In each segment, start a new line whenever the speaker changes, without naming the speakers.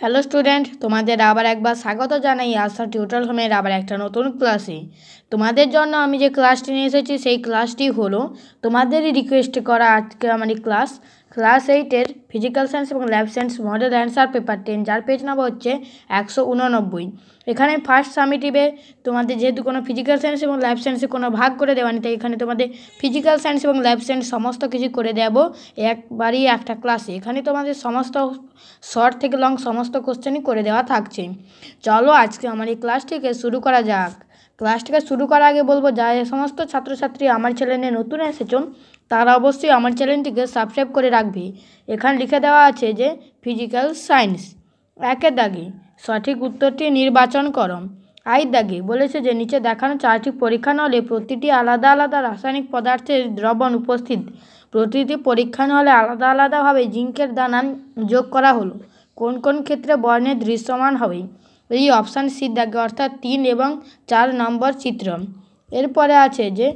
hello student তোমাদের আবার একবার স্বাগত জানাই আশা টিউটার হোমের আবার একটা নতুন ক্লাসে তোমাদের জন্য আমি যে ক্লাসটি নিয়ে এসেছি সেই ক্লাসটি হলো তোমাদেরই রিকোয়েস্ট করা আজকে আমার ক্লাস ক্লাস এইটের ফিজিক্যাল সায়েন্স এবং lab science model answer paper ten যার পেজ নাম্বার হচ্ছে একশো উননব্বই এখানে ফার্স্ট সামিটিভে তোমাদের যেহেতু কোনো ফিজিক্যাল সায়েন্স এবং ল্যাব সায়েন্সে কোনো ভাগ করে দেওয়া নি তাই এখানে তোমাদের ফিজিক্যাল সায়েন্স এবং ল্যাব সায়েন্স সমস্ত কিছু করে দেবো একবারই একটা ক্লাসে এখানে তোমাদের সমস্ত শর্ট থেকে লং সমস্ত কোশ্চেনই করে দেওয়া থাকছে চলো আজকে আমার এই ক্লাসটিকে শুরু করা যাক ক্লাসটিকে শুরু করার আগে বলবো যা সমস্ত ছাত্রছাত্রী আমার চ্যানেলে নতুন এসেছো তারা অবশ্যই আমার চ্যানেলটিকে সাবস্ক্রাইব করে রাখবে এখানে লিখে দেওয়া আছে যে ফিজিক্যাল সায়েন্স একের দাগে সঠিক উত্তরটি নির্বাচন করম আই দাগে বলেছে যে নিচে দেখানো চারটি নলে প্রতিটি আলাদা আলাদা রাসায়নিক পদার্থের দ্রবণ উপস্থিত প্রতিটি পরীক্ষা নলে আলাদা আলাদাভাবে জিঙ্কের দানা যোগ করা হলো কোন কোন ক্ষেত্রে বর্ণের দৃশ্যমান হবে এই অপশান সি দাগে অর্থাৎ তিন এবং চার নম্বর চিত্র এরপরে আছে যে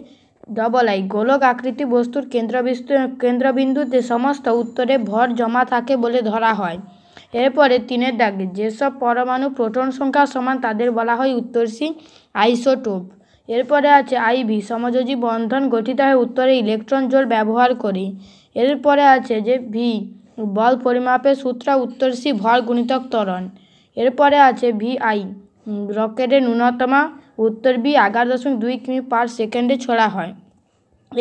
ডবল আই গোলক আকৃতি বস্তুর কেন্দ্রবিস্তু কেন্দ্রবিন্দুতে সমস্ত উত্তরে ভর জমা থাকে বলে ধরা হয় এরপরে তিনের দাগে যেসব পরমাণু প্রোটন সংখ্যা সমান তাদের বলা হয় উত্তরসি আইসোটোপ এরপরে আছে আইভি সমযোজী বন্ধন গঠিত হয় উত্তরে ইলেকট্রন জোল ব্যবহার করে এরপরে আছে যে ভি বল পরিমাপের সূত্র উত্তরসি ভর গুণিতক ত্বরণ এরপরে আছে ভি আই রকেটের ন্যূনতম উত্তর বি এগারো দশমিক দুই কিমি পার সেকেন্ডে ছোড়া হয়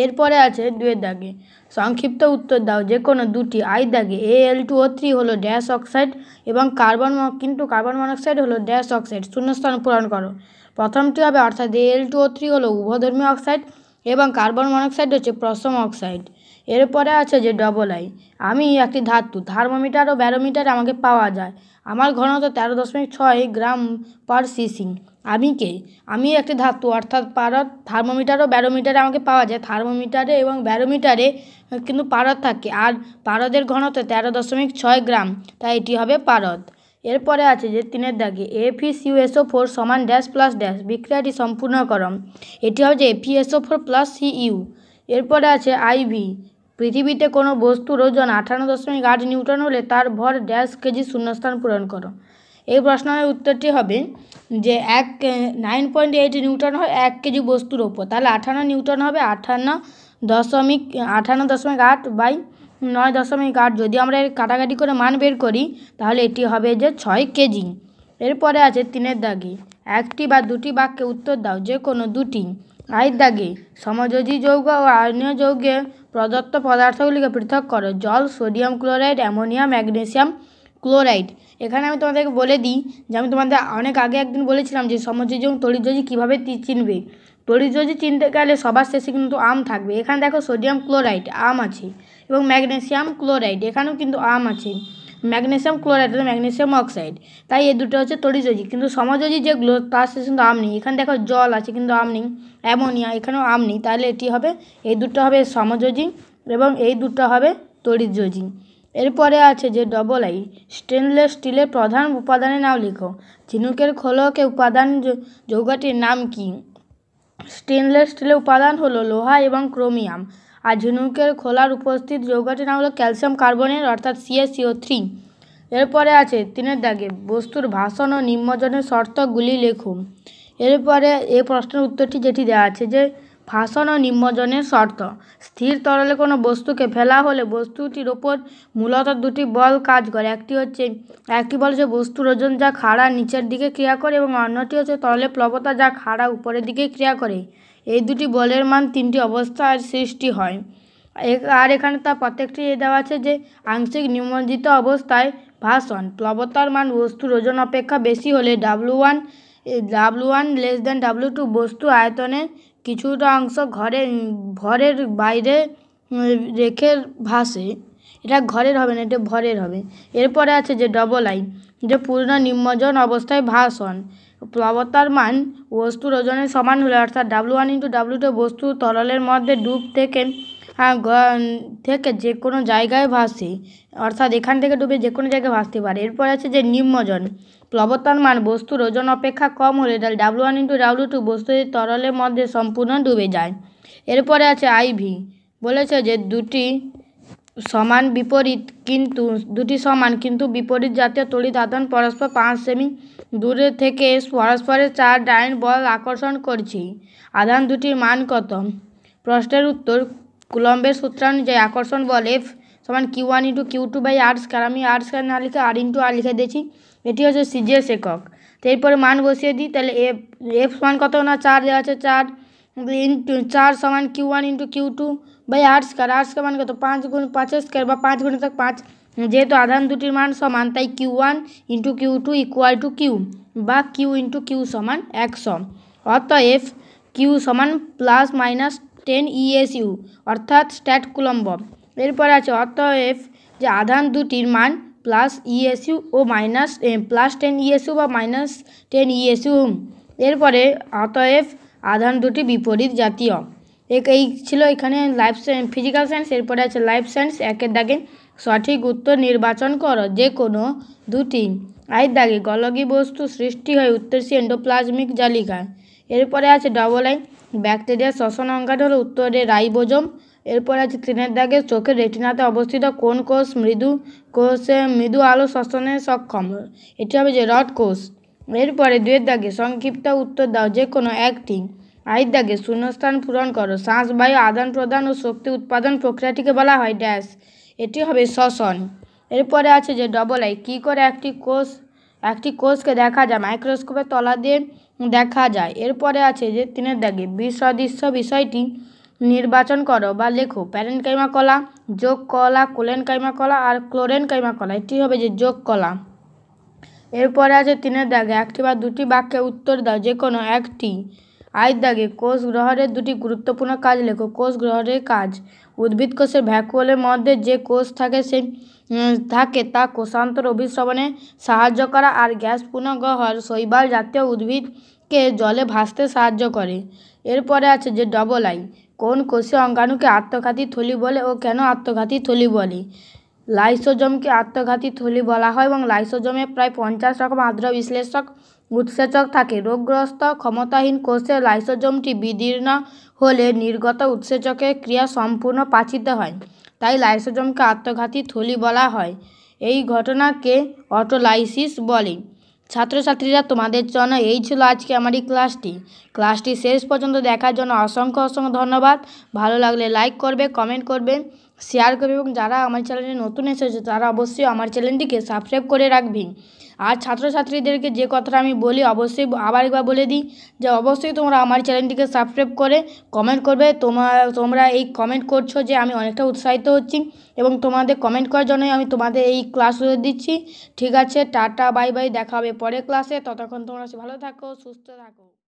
এরপরে আছে দুয়ের দাগে সংক্ষিপ্ত উত্তর দাও যে কোনো দুটি আই দাগে এ এল টু ও থ্রি হলো ড্যাস অক্সাইড এবং কার্বন কিন্তু কার্বন মনোক্সাইড হলো ড্যাস অক্সাইড শূন্যস্থান পূরণ করো প্রথমটি হবে অর্থাৎ এ এল টু ও থ্রি হলো উভধর্মী অক্সাইড এবং কার্বন মনোক্সাইড হচ্ছে প্রসম অক্সাইড এরপরে আছে যে ডবল আই আমি একটি ধাতু থার্মোমিটার ও ব্যারোমিটার আমাকে পাওয়া যায় আমার ঘনত্ব তেরো দশমিক ছয় গ্রাম পার সিসি আমি কে আমি একটি ধাতু অর্থাৎ পারদ থার্মোমিটার ও ব্যারোমিটারে আমাকে পাওয়া যায় থার্মোমিটারে এবং ব্যারোমিটারে কিন্তু পারদ থাকে আর পারদের ঘনত্ব তেরো দশমিক ছয় গ্রাম তাই এটি হবে পারদ এরপরে আছে যে তিনের দাগে এফিসিউএসও ফোর সমান ড্যাশ প্লাস ড্যাশ বিক্রিয়াটি সম্পূর্ণ করম এটি হবে যে এফিএসও ফোর প্লাস সিইউ এরপরে আছে আইভি পৃথিবীতে কোনো বস্তুর ওজন আঠান্ন দশমিক আট নিউটন হলে তার ভর ড্যাশ কেজি শূন্যস্থান পূরণ করো এই প্রশ্নের উত্তরটি হবে যে এক নাইন পয়েন্ট এইট নিউটন হয় এক কেজি বস্তুর ওপর তাহলে আঠান্ন নিউটন হবে আঠান্ন দশমিক আঠান্ন দশমিক আট বাই নয় দশমিক আট যদি আমরা এর কাটাকাটি করে মান বের করি তাহলে এটি হবে যে ছয় কেজি এরপরে আছে তিনের দাগে একটি বা দুটি বাক্যে উত্তর দাও যে কোনো দুটি আয়ের দাগে সমযোজী যৌগ ও আয়নীয় যৌগে প্রদত্ত পদার্থগুলিকে পৃথক করো জল sodium chloride ammonium magnesium chloride এখানে আমি তোমাদেরকে বলে দিই যে আমি তোমাদের অনেক আগে একদিন বলেছিলাম যে সমযোজী এবং তরিযোজী কীভাবে চিনবে তরিযোজী চিনতে গেলে সবার শেষে কিন্তু আম থাকবে এখানে দেখো সোডিয়াম ক্লোরাইড আম আছে এবং ম্যাগনেসিয়াম ক্লোরাইড এখানেও কিন্তু আম আছে ম্যাগনেশিয়াম ক্লোরাইড অর্থাৎ ম্যাগনেশিয়াম অক্সাইড তাই এই দুটো হচ্ছে তরিযোজী কিন্তু সমযোজি যেগুলো তার সে কিন্তু আম নেই এখানে দেখো জল আছে কিন্তু আম নেই অ্যামোনিয়া এখানেও আম নেই তাহলে এটি হবে এই দুটো হবে সমাযোজী এবং এই দুটো হবে তরিযোজী এরপরে আছে যে ডবল আই স্টেনলেস স্টিলের প্রধান উপাদানের নাম লিখো ঝিনুকের খোলকে উপাদান যৌগাটির নাম কি স্টেনলেস স্টিলের উপাদান হলো লোহা এবং ক্রোমিয়াম আর ঝিনুকের খোলার উপস্থিত যৌগটির নাম হলো ক্যালসিয়াম কার্বনেট অর্থাৎ সিএসিও থ্রি এরপরে আছে তিনের দাগে বস্তুর ভাষণ ও নিম্নজনের শর্তগুলি লেখুন এরপরে এ প্রশ্নের উত্তরটি যেটি দেওয়া আছে যে ভাষণ ও নিম্নজনের শর্ত স্থির তরলে কোনো বস্তুকে ফেলা হলে বস্তুটির ওপর মূলত দুটি বল কাজ করে একটি হচ্ছে একটি বল হচ্ছে বস্তুর ওজন যা খাড়া নিচের দিকে ক্রিয়া করে এবং অন্যটি হচ্ছে তরলে প্লবতা যা খাড়া উপরের দিকে ক্রিয়া করে এই দুটি বলের মান তিনটি অবস্থার সৃষ্টি হয় আর এখানে তার প্রত্যেকটি এ দেওয়া আছে যে আংশিক নিমজ্জিত অবস্থায় ভাষণ প্লবতার মান বস্তুর ওজন অপেক্ষা বেশি হলে W one W one less than W two বস্তু আয়তনে কিছুটা অংশ ঘরে ঘরের বাইরে রেখে ভাসে এটা ঘরের হবে না এটা ভরের হবে এরপরে আছে যে ডবল আই যে পূর্ণ নিম্নজন অবস্থায় ভাষণ প্লবতার মান বস্তুর ওজনের সমান হলে অর্থাৎ W one into W two বস্তু তরলের মধ্যে ডুব থেকে থেকে যে কোনো জায়গায় ভাসে অর্থাৎ এখান থেকে ডুবে যে কোনো জায়গায় ভাসতে পারে এরপরে আছে যে নিম্নজন প্লবতার মান বস্তুর ওজন অপেক্ষা কম হলে W one into W two বস্তু তরলের মধ্যে সম্পূর্ণ ডুবে যায় এরপরে আছে আইভি বলেছে যে দুটি সমান বিপরীত কিন্তু দুটি সমান কিন্তু বিপরীত জাতীয় তড়িৎ আধান পরস্পর পাঁচ সেমি দূরে থেকে পরস্পরের চার ডাইন বল আকর্ষণ করছি আধান দুটির মান কত প্রশ্নের উত্তর কুলম্বের সূত্রানুযায়ী আকর্ষণ বল এফ সমান Q one into Q two by R square আমি আর স্কার না লিখে আর ইন্টু আর লিখে দিয়েছি এটি হচ্ছে সিজিএস একক তো এরপরে মান বসিয়ে দিই তাহলে এফ এফ সমান কত না চার দেওয়া আছে চার ইন্টু চার সমান Q one into Q two by আট স্কোয়ার আট স্কোয়ার মানে কত পাঁচ গুণ পাঁচের স্কোয়ার বা পাঁচ গুণ তক পাঁচ যেহেতু আধান দুটির মান সমান তাই Q one into Q two equal to Q বা কিউ ইন্টু কিউ সমান একশো অতএব কিউ সমান প্লাস মাইনাস টেন ইএসইউ অর্থাৎ স্ট্যাট কুলম্ব এরপর আছে অতএব যে আধান দুটির মান প্লাস ইএসইউ ও মাইনাস প্লাস টেন ইএসইউ বা মাইনাস টেন ইএসইউ এরপরে অতএব আধান দুটি বিপরীত জাতীয় এই ছিল এখানে লাইফ ফিজিক্যাল সায়েন্স এরপরে আছে লাইফ সায়েন্স একের দাগে সঠিক উত্তর নির্বাচন করো যে কোনো দুটি আয়ের দাগে গলগি বস্তু সৃষ্টি হয় উত্তর সি এন্ডোপ্লাজমিক জালিকা এরপরে আছে ডবল আই ব্যাকটেরিয়া শ্বসন অঙ্গার হলো উত্তরে রাইবোজম এরপরে আছে তিনের দাগে চোখের রেটিনাতে অবস্থিত কোন কোষ মৃদু কোষে মৃদু আলো শ্বসনে সক্ষম এটি হবে যে রড কোষ এরপরে দুয়ের দাগে সংক্ষিপ্ত উত্তর দাও যে কোনো একটি হাইট শূন্যস্থান পূরণ করো শ্বাস বায়ু আদান প্রদান ও শক্তি উৎপাদন প্রক্রিয়াটিকে বলা হয় ড্যাশ এটি হবে শ্বসন এরপরে আছে যে ডবল আই কী করে একটি কোষ একটি কোষকে দেখা যায় মাইক্রোস্কোপের তলা দিয়ে দেখা যায় এরপরে আছে যে তিনের দাগে বিসদৃশ্য বিষয়টি নির্বাচন করো বা লেখো প্যারেন কাইমা কলা যোগ কলা কোলেন কাইমা কলা আর ক্লোরেন কাইমা কলা এটি হবে যে যোগ কলা এরপরে আছে তিনের দাগে একটি বা দুটি বাক্যে উত্তর দাও যে কোনো একটি আয়ের দাগে কোষ গ্রহণের দুটি গুরুত্বপূর্ণ কাজ লেখো কোষ গ্রহণের কাজ উদ্ভিদ কোষের ভ্যাকুয়ালের মধ্যে যে কোষ থাকে সে থাকে তা কোষান্তর অভিশ্রবণে সাহায্য করা আর গ্যাস পুনর্গ্রহর শৈবাল জাতীয় উদ্ভিদকে জলে ভাসতে সাহায্য করে এরপরে আছে যে ডবল আই কোন কোষে অঙ্গাণুকে আত্মঘাতী থলি বলে ও কেন আত্মঘাতী থলি বলে লাইসোজমকে আত্মঘাতী থলি বলা হয় এবং লাইসোজমে প্রায় পঞ্চাশ রকম আদ্র বিশ্লেষক উৎসেচক থাকে রোগগ্রস্ত ক্ষমতাহীন কোষে লাইসোজোমটি বিদীর্ণ হলে নির্গত উৎসেচকের ক্রিয়া সম্পূর্ণ পাচিত হয় তাই লাইসোজোমকে আত্মঘাতী থলি বলা হয় এই ঘটনাকে অটোলাইসিস বলে ছাত্রছাত্রীরা তোমাদের জন্য এই ছিল আজকে আমার এই ক্লাসটি ক্লাসটি শেষ পর্যন্ত দেখার জন্য অসংখ্য অসংখ্য ধন্যবাদ ভালো লাগলে লাইক করবে কমেন্ট করবে শেয়ার করবে এবং যারা আমার চ্যানেলে নতুন এসেছে তারা অবশ্যই আমার চ্যানেলটিকে সাবস্ক্রাইব করে রাখবেন আর ছাত্রছাত্রীদেরকে যে কথাটা আমি বলি অবশ্যই আবার একবার বলে দিই যে অবশ্যই তোমরা আমার চ্যানেলটিকে সাবস্ক্রাইব করে কমেন্ট করবে তোমার তোমরা এই কমেন্ট করছো যে আমি অনেকটা উৎসাহিত হচ্ছি এবং তোমাদের কমেন্ট করার জন্যই আমি তোমাদের এই ক্লাসগুলো দিচ্ছি ঠিক আছে টাটা বাই বাই দেখা হবে পরের ক্লাসে ততক্ষণ তোমরা ভালো থাকো সুস্থ থাকো